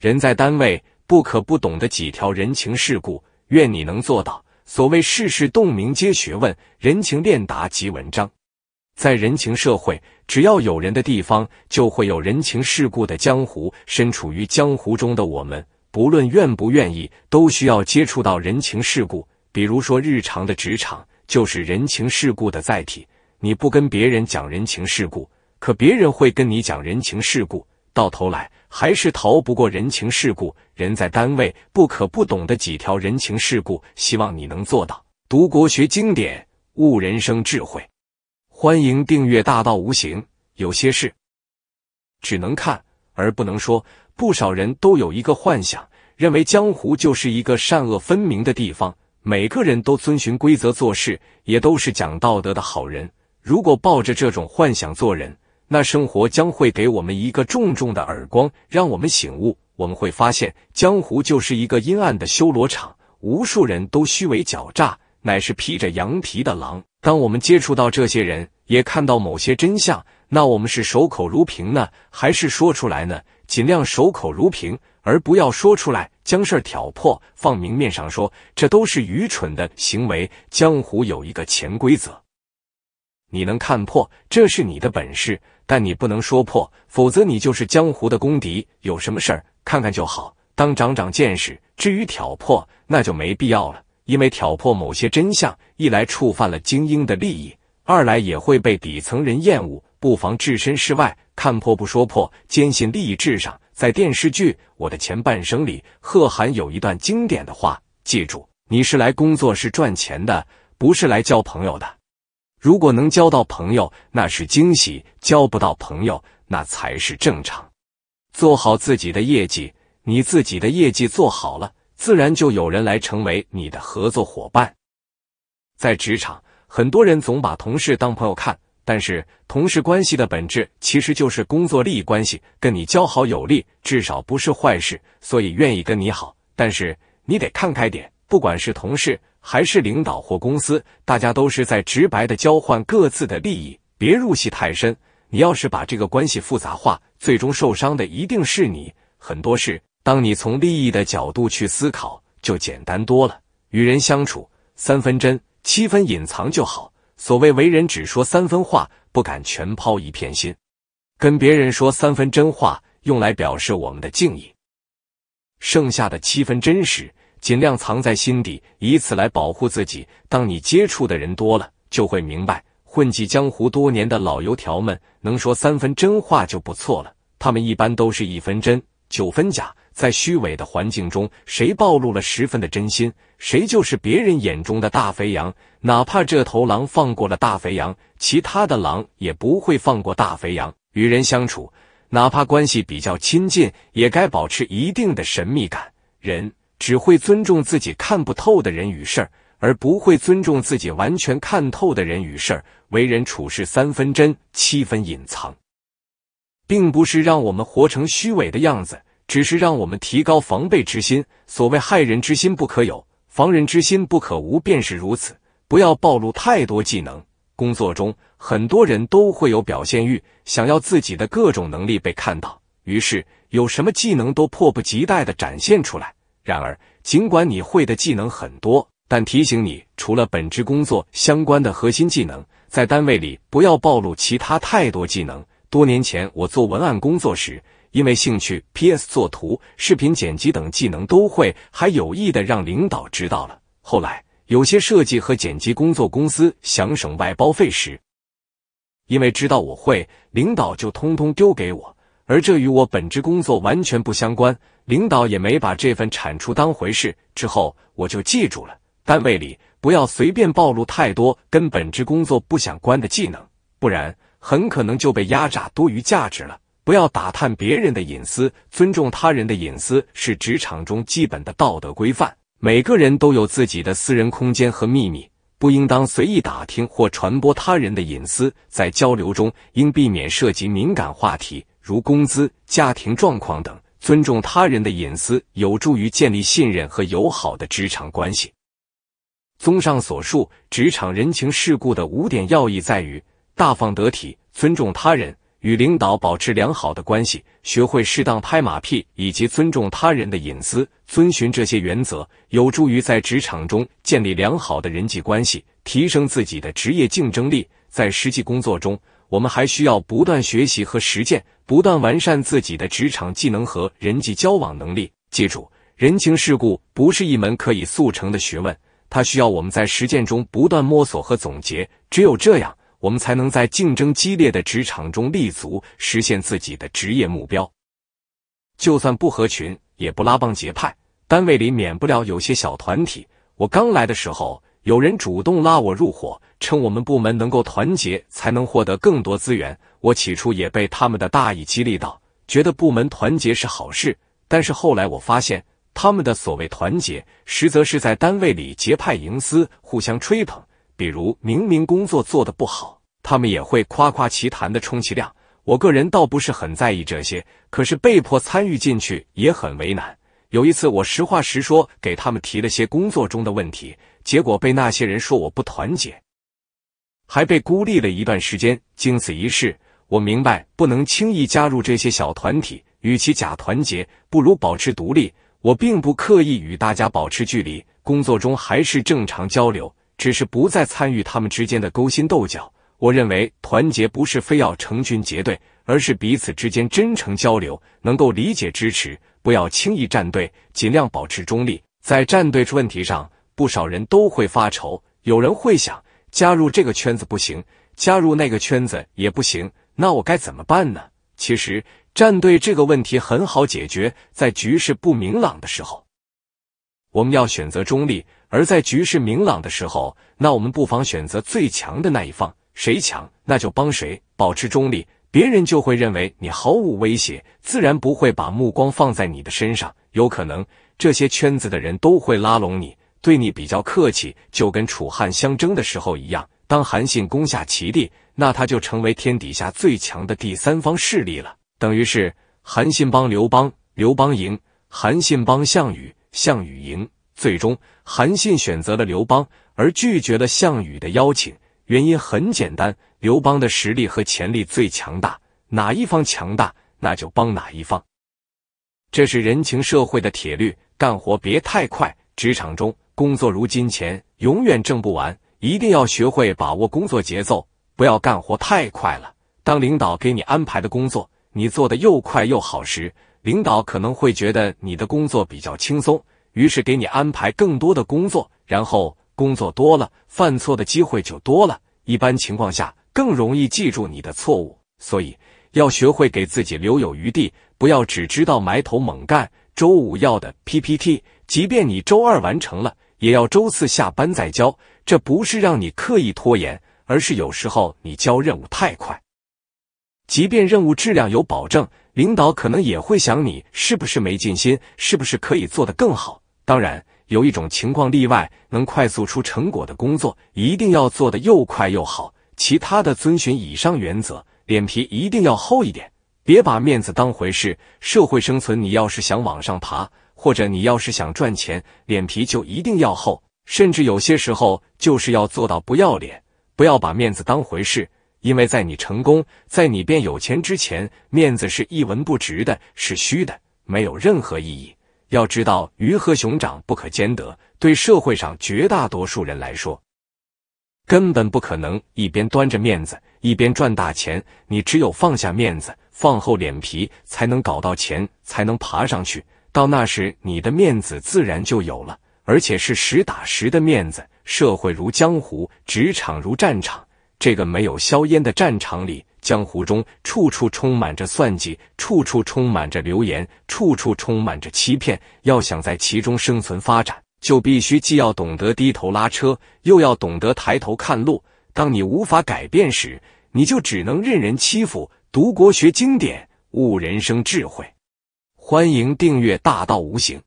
人在单位不可不懂的几条人情世故，愿你能做到。所谓世事洞明皆学问，人情练达即文章。在人情社会，只要有人的地方，就会有人情世故的江湖。身处于江湖中的我们，不论愿不愿意，都需要接触到人情世故。比如说，日常的职场就是人情世故的载体。你不跟别人讲人情世故，可别人会跟你讲人情世故。到头来还是逃不过人情世故，人在单位不可不懂的几条人情世故，希望你能做到。读国学经典，悟人生智慧。欢迎订阅《大道无形》。有些事只能看而不能说。不少人都有一个幻想，认为江湖就是一个善恶分明的地方，每个人都遵循规则做事，也都是讲道德的好人。如果抱着这种幻想做人，那生活将会给我们一个重重的耳光，让我们醒悟。我们会发现，江湖就是一个阴暗的修罗场，无数人都虚伪狡诈，乃是披着羊皮的狼。当我们接触到这些人，也看到某些真相，那我们是守口如瓶呢，还是说出来呢？尽量守口如瓶，而不要说出来，将事儿挑破，放明面上说，这都是愚蠢的行为。江湖有一个潜规则。你能看破，这是你的本事，但你不能说破，否则你就是江湖的公敌。有什么事儿，看看就好，当长长见识。至于挑破，那就没必要了，因为挑破某些真相，一来触犯了精英的利益，二来也会被底层人厌恶。不妨置身事外，看破不说破，坚信利益至上。在电视剧《我的前半生》里，贺涵有一段经典的话：记住，你是来工作是赚钱的，不是来交朋友的。如果能交到朋友，那是惊喜；交不到朋友，那才是正常。做好自己的业绩，你自己的业绩做好了，自然就有人来成为你的合作伙伴。在职场，很多人总把同事当朋友看，但是同事关系的本质其实就是工作利益关系。跟你交好友利，至少不是坏事，所以愿意跟你好。但是你得看开点。不管是同事还是领导或公司，大家都是在直白的交换各自的利益，别入戏太深。你要是把这个关系复杂化，最终受伤的一定是你。很多事，当你从利益的角度去思考，就简单多了。与人相处，三分真，七分隐藏就好。所谓为人，只说三分话，不敢全抛一片心。跟别人说三分真话，用来表示我们的敬意，剩下的七分真实。尽量藏在心底，以此来保护自己。当你接触的人多了，就会明白，混迹江湖多年的老油条们，能说三分真话就不错了。他们一般都是一分真，九分假。在虚伪的环境中，谁暴露了十分的真心，谁就是别人眼中的大肥羊。哪怕这头狼放过了大肥羊，其他的狼也不会放过大肥羊。与人相处，哪怕关系比较亲近，也该保持一定的神秘感。人。只会尊重自己看不透的人与事儿，而不会尊重自己完全看透的人与事儿。为人处事三分真，七分隐藏，并不是让我们活成虚伪的样子，只是让我们提高防备之心。所谓害人之心不可有，防人之心不可无，便是如此。不要暴露太多技能。工作中，很多人都会有表现欲，想要自己的各种能力被看到，于是有什么技能都迫不及待的展现出来。然而，尽管你会的技能很多，但提醒你，除了本职工作相关的核心技能，在单位里不要暴露其他太多技能。多年前我做文案工作时，因为兴趣，PS、作图、视频剪辑等技能都会，还有意的让领导知道了。后来有些设计和剪辑工作公司想省外包费时，因为知道我会，领导就通通丢给我。而这与我本职工作完全不相关，领导也没把这份产出当回事。之后我就记住了，单位里不要随便暴露太多跟本职工作不相关的技能不然很可能就被压榨多余价值了。不要打探别人的隐私，尊重他人的隐私是职场中基本的道德规范。每个人都有自己的私人空间和秘密，不应当随意打听或传播他人的隐私。在交流中应避免涉及敏感话题。如工资、家庭状况等，尊重他人的隐私，有助于建立信任和友好的职场关系。综上所述，职场人情世故的五点要义在于：大方得体、尊重他人、与领导保持良好的关系、学会适当拍马屁，以及尊重他人的隐私。遵循这些原则，有助于在职场中建立良好的人际关系，提升自己的职业竞争力。在实际工作中，我们还需要不断学习和实践，不断完善自己的职场技能和人际交往能力。记住，人情世故不是一门可以速成的学问，它需要我们在实践中不断摸索和总结。只有这样，我们才能在竞争激烈的职场中立足，实现自己的职业目标。就算不合群，也不拉帮结派。单位里免不了有些小团体。我刚来的时候。有人主动拉我入伙，称我们部门能够团结，才能获得更多资源。我起初也被他们的大义激励到，觉得部门团结是好事。但是后来我发现，他们的所谓团结，实则是在单位里结派营私，互相吹捧。比如明明工作做得不好，他们也会夸夸其谈的。充其量，我个人倒不是很在意这些，可是被迫参与进去也很为难。有一次，我实话实说，给他们提了些工作中的问题。结果被那些人说我不团结，还被孤立了一段时间。经此一事，我明白不能轻易加入这些小团体，与其假团结，不如保持独立。我并不刻意与大家保持距离，工作中还是正常交流，只是不再参与他们之间的勾心斗角。我认为团结不是非要成群结队，而是彼此之间真诚交流，能够理解支持，不要轻易站队，尽量保持中立。在站队出问题上。不少人都会发愁，有人会想加入这个圈子不行，加入那个圈子也不行，那我该怎么办呢？其实站队这个问题很好解决，在局势不明朗的时候，我们要选择中立；而在局势明朗的时候，那我们不妨选择最强的那一方，谁强那就帮谁。保持中立，别人就会认为你毫无威胁，自然不会把目光放在你的身上。有可能这些圈子的人都会拉拢你。对你比较客气，就跟楚汉相争的时候一样。当韩信攻下齐地，那他就成为天底下最强的第三方势力了。等于是韩信帮刘邦，刘邦赢；韩信帮项羽，项羽赢。最终，韩信选择了刘邦，而拒绝了项羽的邀请。原因很简单，刘邦的实力和潜力最强大，哪一方强大，那就帮哪一方。这是人情社会的铁律，干活别太快。职场中，工作如金钱，永远挣不完，一定要学会把握工作节奏，不要干活太快了。当领导给你安排的工作，你做的又快又好时，领导可能会觉得你的工作比较轻松，于是给你安排更多的工作。然后工作多了，犯错的机会就多了。一般情况下，更容易记住你的错误。所以要学会给自己留有余地，不要只知道埋头猛干。周五要的 PPT。即便你周二完成了，也要周四下班再交。这不是让你刻意拖延，而是有时候你交任务太快。即便任务质量有保证，领导可能也会想你是不是没尽心，是不是可以做得更好。当然，有一种情况例外，能快速出成果的工作，一定要做得又快又好。其他的遵循以上原则，脸皮一定要厚一点，别把面子当回事。社会生存，你要是想往上爬。或者你要是想赚钱，脸皮就一定要厚，甚至有些时候就是要做到不要脸，不要把面子当回事。因为在你成功、在你变有钱之前，面子是一文不值的，是虚的，没有任何意义。要知道鱼和熊掌不可兼得，对社会上绝大多数人来说，根本不可能一边端着面子一边赚大钱。你只有放下面子，放厚脸皮，才能搞到钱，才能爬上去。到那时，你的面子自然就有了，而且是实打实的面子。社会如江湖，职场如战场。这个没有硝烟的战场里，江湖中处处充满着算计，处处充满着流言，处处充满着欺骗。要想在其中生存发展，就必须既要懂得低头拉车，又要懂得抬头看路。当你无法改变时，你就只能任人欺负。读国学经典，悟人生智慧。欢迎订阅《大道无形》。